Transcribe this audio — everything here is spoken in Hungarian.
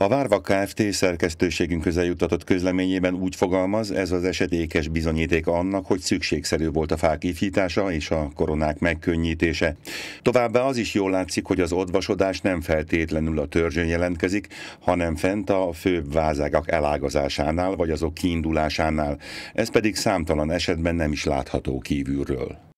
A Várva Kft. szerkesztőségünk jutatott közleményében úgy fogalmaz, ez az eset ékes bizonyíték annak, hogy szükségszerű volt a fák ifjítása és a koronák megkönnyítése. Továbbá az is jól látszik, hogy az odvasodás nem feltétlenül a törzsön jelentkezik, hanem fent a főbb vázágak elágazásánál vagy azok kiindulásánál, ez pedig számtalan esetben nem is látható kívülről.